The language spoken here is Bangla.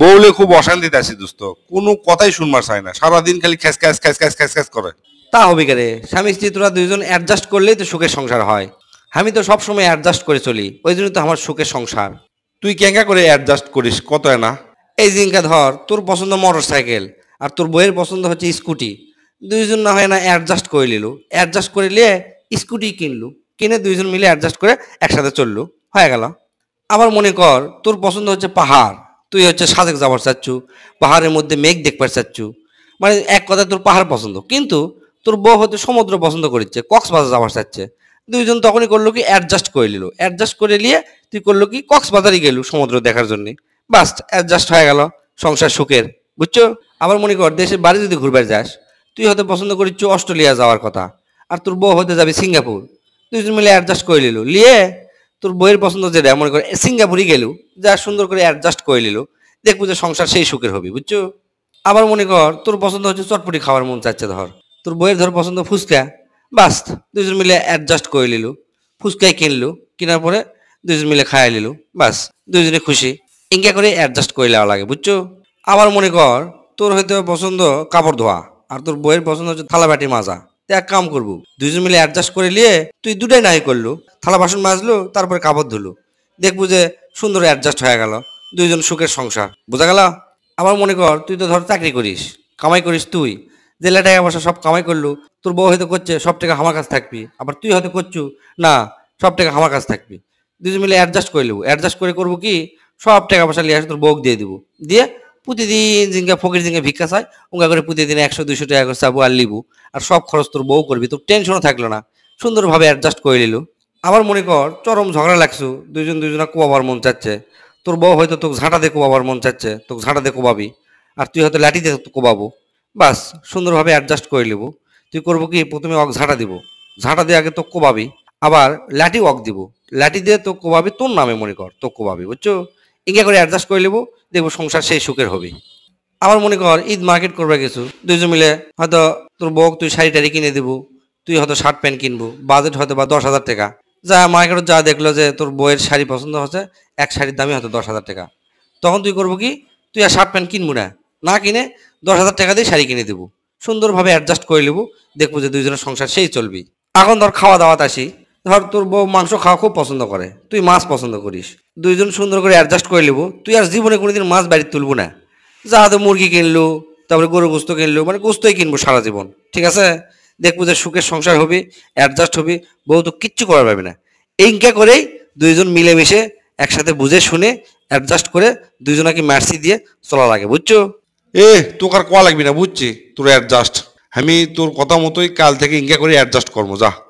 বউলে খুব অশান্তিতে আছি দোস্ত কোনো কথাই শুনবার চায় না সারাদিন খালি খ্যাস খ্যাস খ্যাস খ্যাস খ্যাস খ্যাস করে তা হবে কেরে স্বামী স্ত্রী তোরা দুইজন অ্যাডজাস্ট করলেই তো সুখের সংসার হয় আমি তো সবসময় অ্যাডজাস্ট করে চলি ওই জন্য তো আমার সুখের সংসার তুই ক্যাঙ্কা করে অ্যাডজাস্ট করিস কত না এই জিঙ্কা ধর তোর পছন্দ মোটর সাইকেল আর তোর বইয়ের পছন্দ হচ্ছে স্কুটি দুইজন না হয় না অ্যাডজাস্ট করে নিল অ্যাডজাস্ট করে নিয়ে স্কুটি কিনলু কিনে দুইজন মিলে অ্যাডজাস্ট করে একসাথে চললু হয়ে গেল আবার মনে কর তোর পছন্দ হচ্ছে পাহাড় তুই হচ্ছে সাজেক যাবার চাচ্ছু পাহাড়ের মধ্যে মেঘ দেখবার চাচ্ছু মানে এক কথায় তোর পাহাড় পছন্দ কিন্তু তোর বউ হতে সমুদ্র পছন্দ করেছে কক্সবাজার যাবার চাচ্ছে দুইজন তখনই করলো কি অ্যাডজাস্ট করে নিল অ্যাডজাস্ট করে নিয়ে তুই করলো কি কক্সবাজারই গেলু সমুদ্র দেখার জন্যে বাস অ্যাডজাস্ট হয়ে গেল সংসার সুখের বুঝছো আবার মনে কর দেশের বাড়ি যদি ঘুরবার যাস তুই হয়তো পছন্দ করিচ্ছ অস্ট্রেলিয়া যাওয়ার কথা আর তোর বউ হতে যাবে সিঙ্গাপুর দুজন মিলে অ্যাডজাস্ট করে নিল নিয়ে তোর বইয়ের পছন্দ যেটা মনে করে সিঙ্গাপুরে গেলেও যা সুন্দর করে অ্যাডজাস্ট করে নিল দেখবো যে সংসার সেই সুখের হবে বুঝছো আবার মনে কর তোর পছন্দ হচ্ছে চটপটি খাওয়ার মন চাচ্ছে ধর তোর বইয়ের ধর পছন্দ ফুচকা বাস দুজন মিলে অ্যাডজাস্ট করে নিল ফুচকাই কিনলো কেনার পরে দুজন মিলে খাইয়ে নিল বাস দুজনে খুশি ইঙ্গা করে অ্যাডজাস্ট করে নেওয়া লাগে বুঝছো আবার মনে কর তোর হয়তো পছন্দ কাপড় ধোয়া আর তোর বইয়ের পছন্দ হচ্ছে থালা বাটি মাজা এক কাম করবো দুজন মিলে অ্যাডজাস্ট করে নিয়ে তুই দুটাই নাই করলো থালা বাসন মাজলো তারপরে কাপড় ধুলো দেখবো যে সুন্দর অ্যাডজাস্ট হয়ে গেল দুইজন সুখের সংসার বোঝা গেল আবার মনে কর তুই তো ধর চাকরি করিস কামাই করিস তুই জেলা টাকা পয়সা সব কামাই করলো তোর বউ হয়তো করছে সব টাকা আমার কাছে থাকবি আবার তুই হয়তো করছু না সব টাকা আমার কাছে থাকবি দুজন মিলে অ্যাডজাস্ট করে নেবো অ্যাডজাস্ট করে করবো কি সব টাকা পয়সা নিয়ে আসে তোর বউকে দিয়ে দেবো দিয়ে প্রতিদিন জিঙ্গা ফকির জিঙ্গা ভিক্ষা চায় উঙ্গা করে প্রতিদিন একশো দুশো টাকা করে চাবু আর লিবু আর সব খরচ তোর বউ করবি তোর টেনশনও থাকলো না সুন্দরভাবে অ্যাডজাস্ট করে নিল আবার মনে কর চরম ঝগড়া লাগছো দুজন দুজনা কোবাবার মন চাচ্ছে তোর বউ হয়তো তোকে দিয়ে কোবাবার মন চাচ্ছে তোকে দিয়ে কোবাবি আর তুই হয়তো লাঠিতে কোবাবো বাস সুন্দরভাবে অ্যাডজাস্ট করে নিব তুই করবো কি প্রথমে অক ঝাঁটা দিব ঝাঁটা দিয়ে আগে তো কোবাবি আবার লাঠি অক দিব লাঠি দিয়ে তো কোবাবি তোর নামে মনে কর তো কোবাবি বুঝছো ইঙ্গা করে অ্যাডজাস্ট করে নেবো দেখবো সংসার সেই সুখের হবে আবার মনে কর ঈদ মার্কেট করবে কিছু দুইজন মিলে হয়তো তোর বউ তুই শাড়ি টাড়ি কিনে দেবো তুই হয়তো শার্ট প্যান্ট কিনবো বাজেট হয়তো বা দশ হাজার টাকা যা মার্কেট যা দেখলো যে তোর বইয়ের শাড়ি পছন্দ হচ্ছে এক শাড়ির দামই হয়তো দশ হাজার টাকা তখন তুই করবো কি তুই আর শার্ট প্যান্ট কিনবো না না কিনে দশ হাজার টাকা দিয়ে শাড়ি কিনে দেবো সুন্দরভাবে অ্যাডজাস্ট করে নেবো দেখবো যে দুইজনের সংসার সেই চলবি এখন ধর খাওয়া দাওয়াতে আসি ধর তোর বউ মাংস খাওয়া খুব পছন্দ করে তুই মাছ পছন্দ করিস দুইজন সুন্দর করে অ্যাডজাস্ট করে নেবো তুই আর জীবনে কোনোদিন মাছ বাড়িতে তুলবো না যা হাতে মুরগি কিনলো তারপরে গরু গোস্ত কিনলো মানে গোস্তই কিনবো সারা জীবন ঠিক আছে দেখবো যে সুখের সংসার হবে অ্যাডজাস্ট হবে বউ তো কিচ্ছু করা পাবে না এইকা করেই দুইজন মিলেমিশে একসাথে বুঝে শুনে অ্যাডজাস্ট করে দুইজনাকে মার্সি দিয়ে চলা লাগে বুঝছো এ তোকে আর কোয়া লাগবি না বুঝছি তোর অ্যাডজাস্ট আমি তোর কথা মতোই কাল থেকে ইঙ্গা করে অ্যাডজাস্ট করবো যা